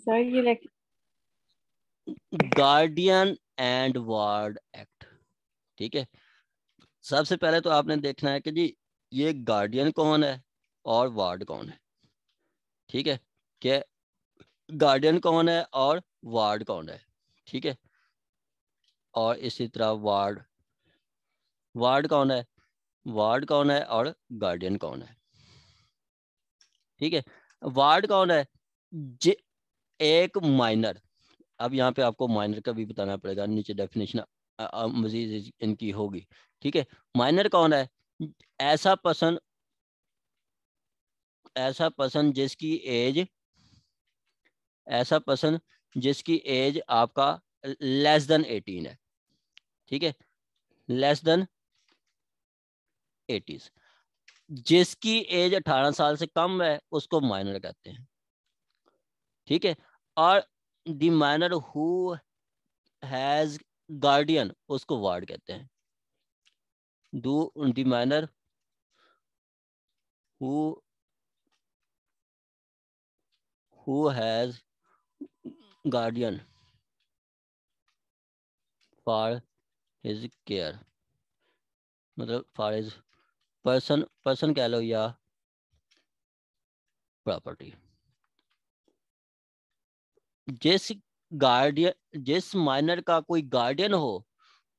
Sir ये like guardian and ward act ठीक है सबसे पहले तो आपने देखना है कि जी ये गार्डियन कौन है और वार्ड कौन है ठीक है क्या गार्डियन कौन है और वार्ड कौन है ठीक है और इसी तरह वार्ड वार्ड कौन है वार्ड कौन है और गार्डियन कौन है ठीक है वार्ड कौन है एक माइनर अब यहाँ पे आपको माइनर का भी बताना पड़ेगा नीचे डेफिनेशन मजीद इनकी होगी ठीक है माइनर कौन है ऐसा पर्सन ऐसा पर्सन जिसकी एज ऐसा पर्सन जिसकी एज आपका लेस देन एटीन है ठीक है लेस देन एटीज जिसकी एज अठारह साल से कम है उसको माइनर कहते हैं ठीक है और the minor who has guardian उसको वार्ड कहते हैं to the minor who Who has guardian for his care? मतलब for his person person कह लो या प्रॉपर्टी जिस गार्डियन जिस माइनर का कोई गार्डियन हो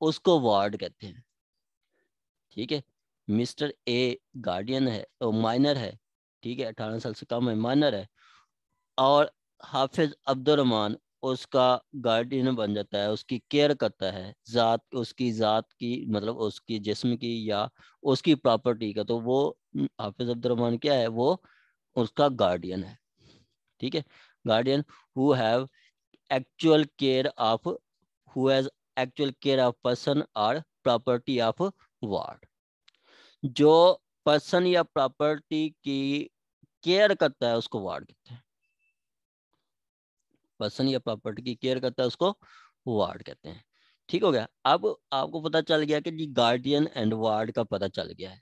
उसको वार्ड कहते हैं ठीक है मिस्टर ए गार्डियन है तो माइनर है ठीक है अठारह साल से कम है माइनर है और हाफिज अब्दुलरमान उसका गार्डियन बन जाता है उसकी केयर करता है ज़ात उसकी ज़ात की मतलब उसकी जिस्म की या उसकी प्रॉपर्टी का तो वो हाफिज अब्दुलरमान क्या है वो उसका गार्डियन है ठीक है guardian who have actual care of who has actual care of person or property of ward जो पर्सन या प्रॉपर्टी की केयर करता है उसको वार्ड कहते हैं पर्सन या प्रॉपर्टी की केयर करता है उसको वार्ड कहते हैं ठीक हो गया अब आपको पता चल गया कि जी गार्डियन एंड वार्ड का पता चल गया है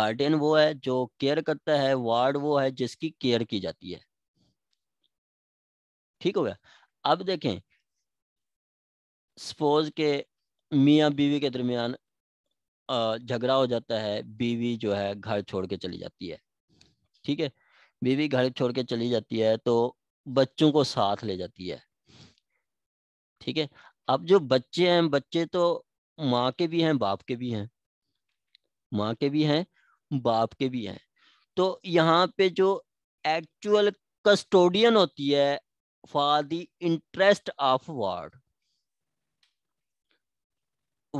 गार्डियन वो है जो केयर करता है वार्ड वो है जिसकी केयर की जाती है ठीक हो गया अब देखें सपोज के मियाँ बीवी के दरमियान झगड़ा हो जाता है बीवी जो है घर छोड़ के चली जाती है ठीक है बीवी घर छोड़ के चली जाती है तो बच्चों को साथ ले जाती है ठीक है अब जो बच्चे हैं बच्चे तो माँ के भी हैं बाप के भी हैं माँ के भी हैं बाप के भी हैं तो यहाँ पे जो एक्चुअल कस्टोडियन होती है for the interest of ward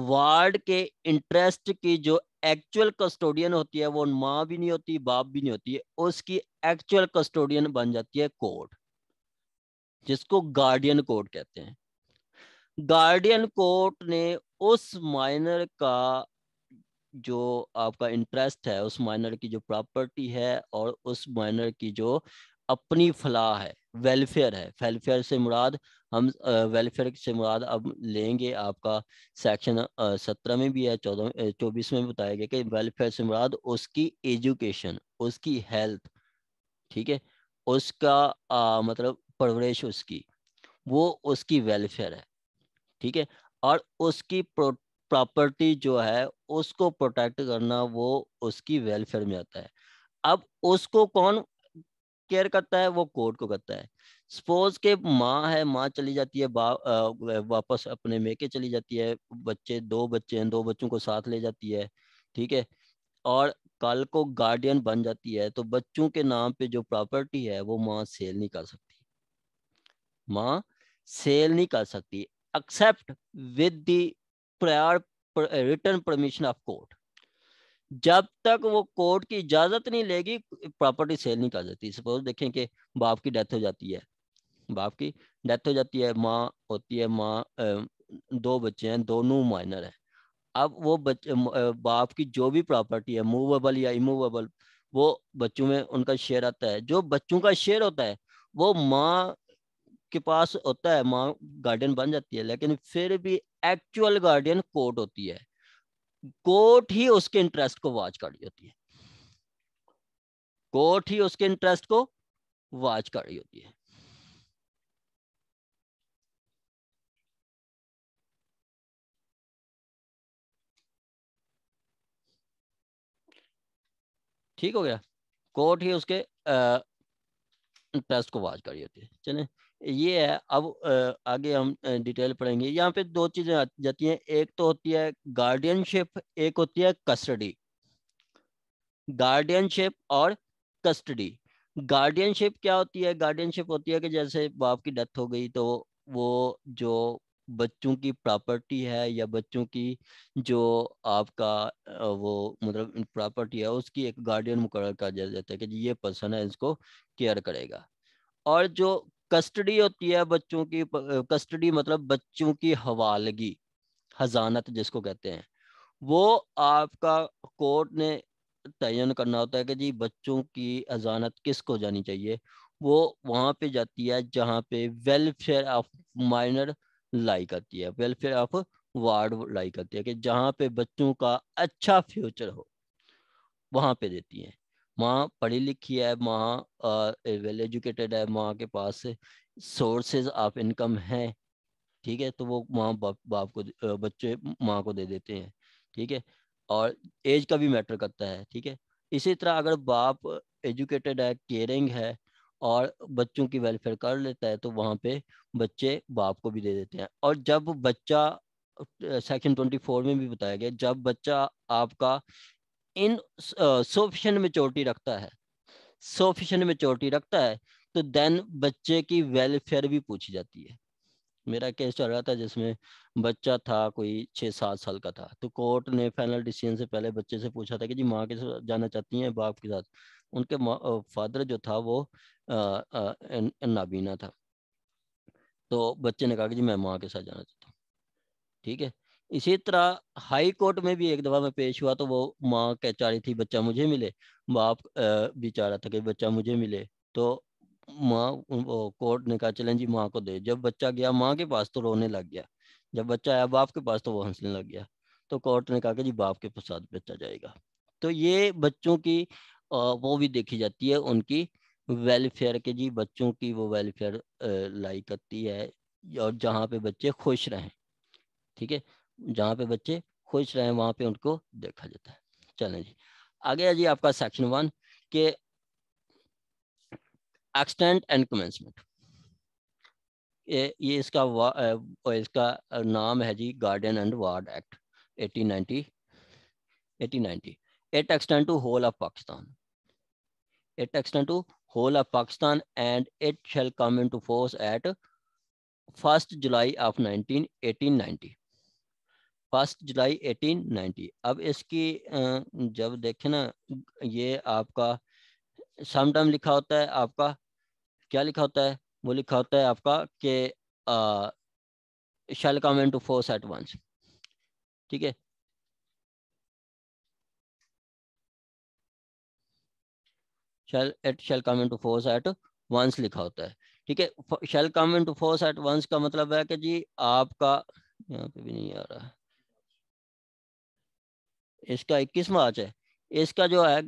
ward के इंटरेस्ट की जो एक्चुअल कस्टोडियन होती है वो माँ भी नहीं होती बाप भी नहीं होती है उसकी एक्चुअल कस्टोडियन बन जाती है कोर्ट जिसको गार्डियन कोर्ट कहते हैं गार्डियन कोर्ट ने उस माइनर का जो आपका इंटरेस्ट है उस माइनर की जो प्रॉपर्टी है और उस माइनर की जो अपनी फलाह है वेलफेयर है वेलफेयर से मुराद हम वेलफेयर से मुराद अब लेंगे आपका सेक्शन सत्रह में भी है चौदह चौबीस में बताया गया कि वेलफेयर से मुराद उसकी एजुकेशन उसकी हेल्थ ठीक है उसका आ, मतलब परवरिश उसकी वो उसकी वेलफेयर है ठीक है और उसकी प्रॉपर्टी जो है उसको प्रोटेक्ट करना वो उसकी वेलफेयर में आता है अब उसको कौन केयर करता है वो कोर्ट को करता है सपोज के माँ है माँ चली जाती है बा, आ, वापस अपने मेके चली जाती है बच्चे दो बच्चे हैं दो बच्चों को साथ ले जाती है ठीक है और कल को गार्डियन बन जाती है तो बच्चों के नाम पे जो प्रॉपर्टी है वो माँ सेल नहीं कर सकती माँ सेल नहीं कर सकती except with the prior return permission of court जब तक वो कोर्ट की इजाजत नहीं लेगी प्रॉपर्टी सेल नहीं कर सकती सपोज देखें कि बाप की डेथ हो जाती है बाप की डेथ हो जाती है माँ होती है माँ दो बच्चे हैं दोनों माइनर हैं अब वो बच्चे बाप की जो भी प्रॉपर्टी है मूवेबल या इमूवेबल वो बच्चों में उनका शेयर आता है जो बच्चों का शेयर होता है वो माँ के पास होता है माँ गार्डियन बन जाती है लेकिन फिर भी एक्चुअल गार्डियन कोर्ट होती है कोर्ट ही उसके इंटरेस्ट को वाच कर रही होती है कोर्ट ही उसके इंटरेस्ट को वाच कर रही होती है ठीक हो गया कोर्ट ही उसके इंटरेस्ट को वाच कर रही होती है चले ये है अब आगे हम डिटेल पढ़ेंगे यहाँ पे दो चीजें जाती हैं एक तो होती है गार्डियनशिप एक होती है कस्टडी गार्डियनशिप और कस्टडी गार्डियनशिप क्या होती है गार्डियनशिप होती है कि जैसे बाप की डेथ हो गई तो वो जो बच्चों की प्रॉपर्टी है या बच्चों की जो आपका वो मतलब प्रॉपर्टी है उसकी एक गार्डियन मुकर कर दिया जाता है कि ये पर्सन है इसको केयर करेगा और जो कस्टडी होती है बच्चों की कस्टडी मतलब बच्चों की हवालगी हजानत जिसको कहते हैं वो आपका कोर्ट ने तयन करना होता है कि जी बच्चों की हजानत किसको जानी चाहिए वो वहाँ पे जाती है जहाँ पे वेलफेयर ऑफ माइनर लाई करती है वेलफेयर ऑफ वार्ड लाई करती है कि जहाँ पे बच्चों का अच्छा फ्यूचर हो वहाँ पे देती है माँ पढ़ी लिखी है माँ वेल एजुकेटेड है माँ के पास सोर्सेज ऑफ इनकम है ठीक है तो वो माँ बाप बाप को बच्चे माँ को दे देते हैं ठीक है और एज का भी मैटर करता है ठीक है इसी तरह अगर बाप एजुकेटेड है केयरिंग है और बच्चों की वेलफेयर कर लेता है तो वहाँ पे बच्चे बाप को भी दे देते हैं और जब बच्चा सेक्शन ट्वेंटी फोर में भी बताया गया जब बच्चा आपका इन सोफिशन मेचोरिटी रखता है सोफिशन मेचोरिटी रखता है तो देन बच्चे की वेलफेयर भी पूछी जाती है मेरा केस चल रहा था जिसमें बच्चा था कोई छः सात साल का था तो कोर्ट ने फाइनल डिसीजन से पहले बच्चे से पूछा था कि जी माँ के साथ जाना चाहती हैं बाप के साथ उनके फादर जो था वो नाबीना था तो बच्चे ने कहा कि जी मैं माँ के साथ जाना चाहता हूँ ठीक है इसी तरह हाई कोर्ट में भी एक दफा मैं पेश हुआ तो वो माँ कह चाह रही थी बच्चा मुझे मिले बाप भी चाह रहा था कि बच्चा मुझे मिले तो माँ वो कोर्ट ने कहा चलें जी माँ को दे जब बच्चा गया माँ के पास तो रोने लग गया जब बच्चा आया बाप के पास तो वो हंसने लग गया तो कोर्ट ने कहा कि जी बाप के साथ बच्चा जाएगा तो ये बच्चों की वो भी देखी जाती है उनकी वेलफेयर के जी बच्चों की वो वेलफेयर लाई करती है और जहाँ पे बच्चे खुश रहें ठीक है जहां पे बच्चे खुश रहे वहां पे उनको देखा जाता है चलें जी आगे जी आपका सेक्शन वन के एक्सटेंट एंड कमेंसमेंट ये, ये इसका इसका नाम है जी guardian and ward act 1890 1890 it extend to whole of Pakistan it extend to whole of Pakistan and it shall come into force at first July of 19 1890 first July 1890 अब इसकी जब देखे ना ये आपका सम टाइम लिखा होता है आपका क्या लिखा होता है वो लिखा होता है आपका के shall come into force at once ठीक है at it come into force at once लिखा होता है ठीक है come into force at once का मतलब है कि जी आपका यहाँ पे भी नहीं आ रहा इसका इक्कीस मार्च है इसका जो है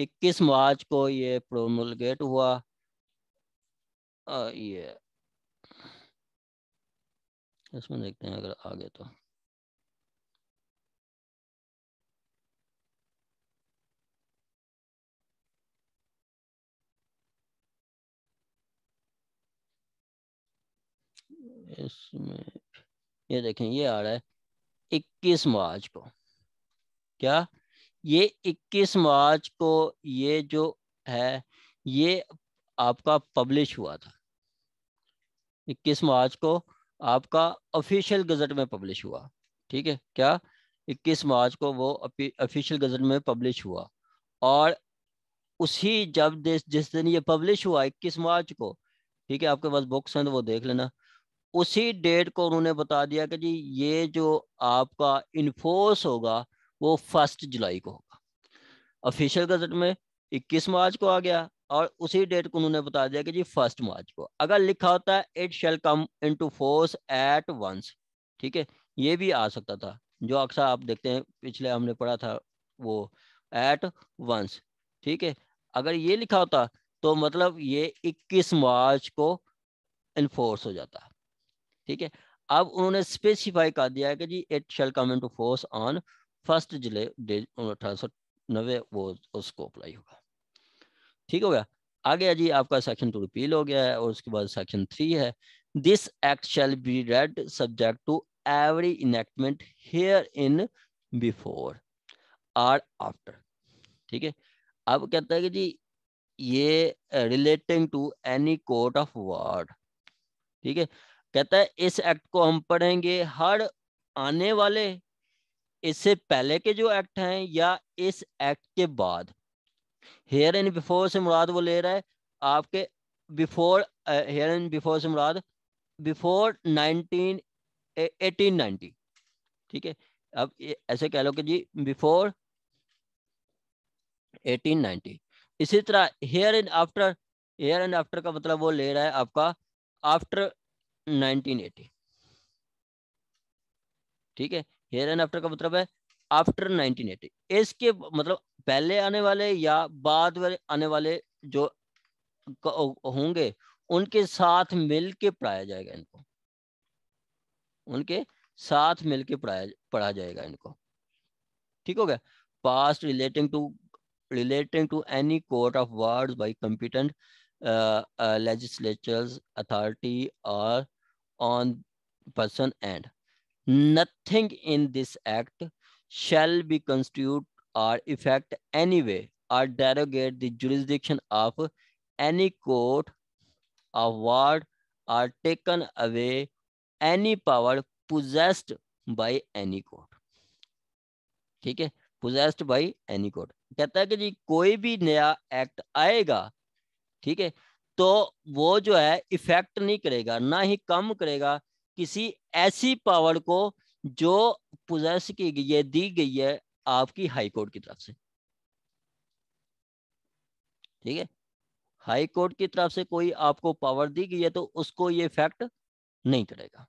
इक्कीस मार्च को ये गेट हुआ आ, ये इसमें देखते हैं अगर आगे तो इसमें ये देखें ये आ रहा है इक्कीस मार्च को क्या ये इक्कीस मार्च को ये जो है ये आपका पब्लिश हुआ था इक्कीस मार्च को आपका ऑफिशियल गजट में पब्लिश हुआ ठीक है क्या 21 मार्च को वो ऑफिशियल गजट में पब्लिश हुआ और उसी जब जिस दिन ये पब्लिश हुआ 21 मार्च को ठीक है आपके पास बुक्स हैं तो वो देख लेना उसी डेट को उन्होंने बता दिया कि जी ये जो आपका इन्फोर्स होगा वो फर्स्ट जुलाई को होगा ऑफिशियल गजट में 21 मार्च को आ गया और उसी डेट को उन्होंने बता दिया कि जी फर्स्ट मार्च को अगर लिखा होता है it shall come into force at once ठीक है ये भी आ सकता था जो अक्सर आप देखते हैं पिछले हमने पढ़ा था वो एट वंस ठीक है अगर ये लिखा होता तो मतलब ये 21 मार्च को इन्फोर्स हो जाता ठीक है अब उन्होंने स्पेसिफाई कर दिया है कि जी it shall come into force on first July अठारह वो उसको अप्लाई होगा ठीक हो गया आगे जी आपका सेक्शन टू रिपील हो गया है और उसके बाद सेक्शन थ्री है this act shall be read subject to every enactment here in before or after ठीक है अब कहता है कि जी ये relating to any court of ward ठीक है कहता है इस एक्ट को हम पढ़ेंगे हर आने वाले इससे पहले के जो एक्ट हैं या इस एक्ट के बाद हेयर एंड बिफोर से मुराद वो ले रहा है आपके बिफोर हेयर एंड बिफोर से मुराद बिफोर नाइनटीन एटीन नाइनटी ठीक है अब ऐसे कह लो कि जी बिफोर 1890 इसी तरह here and after here and after का मतलब वो ले रहा है आपका आफ्टर 1980 ठीक है हेयर एंड आफ्टर का मतलब है आफ्टर 1980 एज के मतलब पहले आने वाले या बाद वाले आने वाले जो होंगे उनके साथ मिल के पढ़ाया जाएगा इनको उनके साथ मिल के पढ़ाया पढ़ा जाएगा इनको ठीक हो गया past relating to relating to any court of words by competent legislature authority और on person and nothing in this act shall be constituted or effect any way or derogate the jurisdiction of any court or ward or taken away any power possessed by any court ठीक है possessed by any court कहता है कि जी कोई भी नया act आएगा ठीक है तो वो जो है इफेक्ट नहीं करेगा ना ही कम करेगा किसी ऐसी पावर को जो पोजेस की गई है दी गई है आपकी हाई कोर्ट की तरफ से ठीक है हाई कोर्ट की तरफ से कोई आपको पावर दी गई है तो उसको ये इफेक्ट नहीं करेगा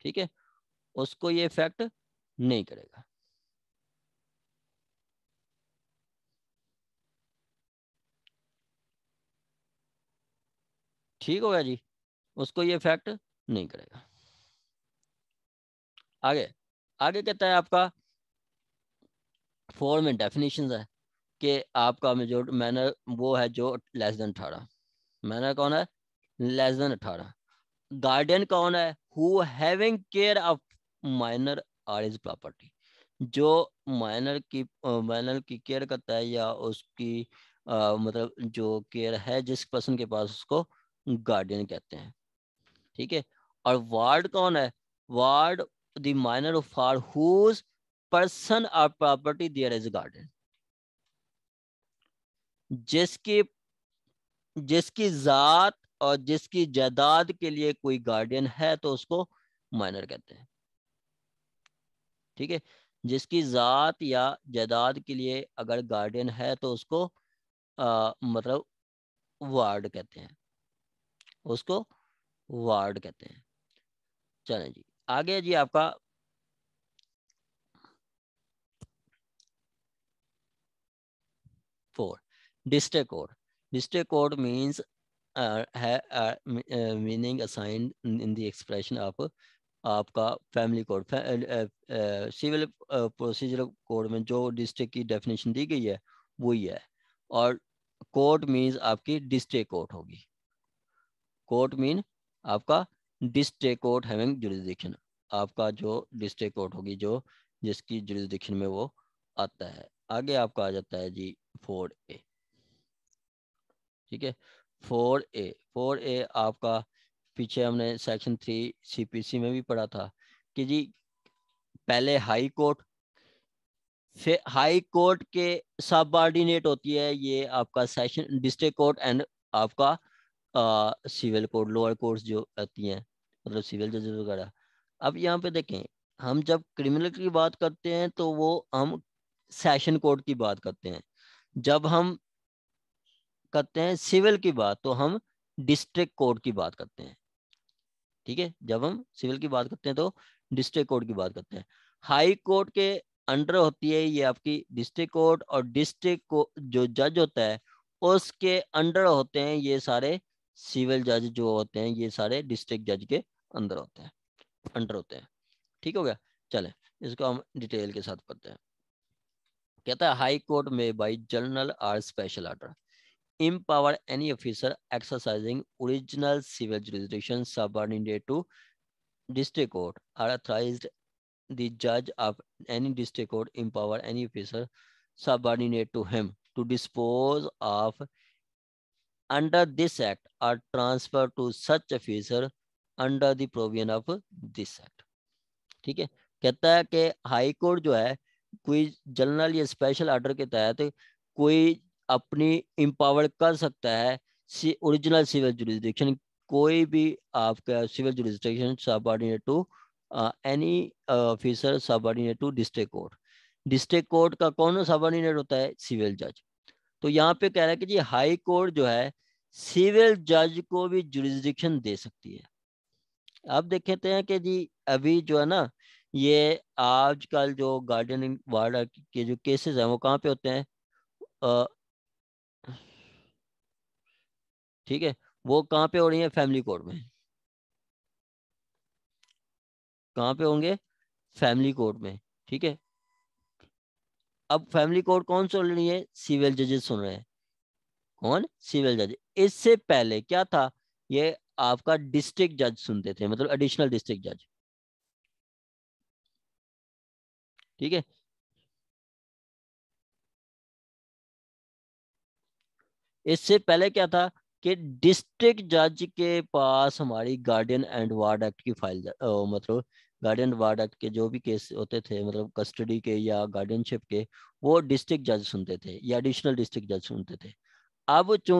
ठीक है उसको ये इफेक्ट नहीं करेगा ठीक हो गया जी उसको ये इफेक्ट नहीं करेगा आगे आगे कहता है आपका फोर में डेफिनेशन है कि आपका मेजोर मैनर वो है जो लेस देन अठारह मैनर कौन है लेस देन अठारह गार्डियन कौन है who having care of minor or is property जो माइनर की माइनर की केयर करता है या उसकी आ, मतलब जो केयर है जिस पर्सन के पास उसको गार्डियन कहते हैं ठीक है और वार्ड कौन है ward the minor of for whose person और प्रॉपर्टी देयर इज गार्डन जिसकी जिसकी जात और जिसकी जायदाद के लिए कोई गार्डियन है तो उसको माइनर कहते हैं ठीक है जिसकी जात या जायदाद के लिए अगर गार्डियन है तो उसको आ, मतलब वार्ड कहते हैं उसको वार्ड कहते हैं चलें जी आगे जी आपका four district code district code means meaning assigned in the expression of आपका family code civil procedure code में जो डिस्ट्रिक्ट की डेफिनेशन दी गई है वही है और कोर्ट मीन्स आपकी डिस्ट्रिक्ट कोर्ट होगी कोर्ट मीन आपका डिस्ट्रिक्ट कोर्ट हैविंग जुरिस्डिक्शन आपका जो डिस्ट्रिक्ट कोर्ट होगी जो जिसकी जुरिस्डिक्शन में वो आता है आगे आपका आ जाता है जी फोर ए ठीक है फोर ए फोर ए आपका पीछे हमने सेक्शन थ्री सीपीसी में भी पढ़ा था कि जी पहले हाई कोर्ट फिर हाई कोर्ट के सब ऑर्डिनेट होती है ये आपका सेशन डिस्ट्रिक्ट कोर्ट एंड आपका सिविल कोर्ट लोअर कोर्ट जो आती हैं मतलब सिविल जजेस वगैरह अब यहाँ पे देखें हम जब क्रिमिनल की बात करते हैं तो वो हम सेशन कोर्ट की बात करते हैं जब हम करते हैं सिविल की बात तो हम डिस्ट्रिक्ट कोर्ट की बात करते हैं ठीक है जब हम सिविल की बात करते हैं तो डिस्ट्रिक्ट कोर्ट की बात करते हैं हाई कोर्ट के अंडर होती है ये आपकी डिस्ट्रिक्ट कोर्ट और डिस्ट्रिक्ट को जो जज होता है उसके अंडर होते हैं ये सारे सिविल जज जो होते हैं ये सारे डिस्ट्रिक्ट जज के अंदर होते हैं अंडर होते हैं ठीक हो गया चले इसको हम डिटेल के साथ पढ़ते हैं कहता है हाई कोर्ट में by general R special order इम any officer exercising original civil जुडिशन सब to district court are authorise the जज ऑफ एनी डिस्ट्रिक्ट कोर्ट इम एनी ऑफिसर सब to him to dispose of under this act are transferred to such officer under the provision of this act ठीक है कहता है कि high court जो है कोई जनरल या स्पेशल ऑर्डर के तहत कोई अपनी इम्पावर कर सकता है ओरिजिनल सिविल जुडिस्ट्रिक्शन कोई भी आपका civil jurisdiction subordinate to any officer subordinate to district court district court का कौन सबऑर्डिनेट होता है सिविल जज तो यहाँ पे कह रहा है कि जी हाई कोर्ट जो है सिविल जज को भी जुरिस्डिक्शन दे सकती है अब देखते हैं कि जी अभी जो है ना ये आजकल जो गार्डन वार्ड के जो केसेस हैं वो कहाँ पे होते हैं ठीक है वो कहाँ पे हो रही है फैमिली कोर्ट में कहाँ पे होंगे फैमिली कोर्ट में ठीक है अब फैमिली कोर्ट कौन सुन रही है सिविल जजेस सुन रहे हैं कौन सिविल जज इससे पहले क्या था ये आपका डिस्ट्रिक्ट जज सुनते थे मतलब एडिशनल डिस्ट्रिक्ट जज ठीक है इससे पहले क्या था कि डिस्ट्रिक्ट जज के पास हमारी गार्डियन एंड वार्ड एक्ट की फाइल मतलब गार्डियन वार्ड एक्ट के जो भी केस होते थे मतलब कस्टडी के या गार्डियनशिप के वो डिस्ट्रिक्ट जज सुनते थे या एडिशनल डिस्ट्रिक्ट जज सुनते थे अब चूंकि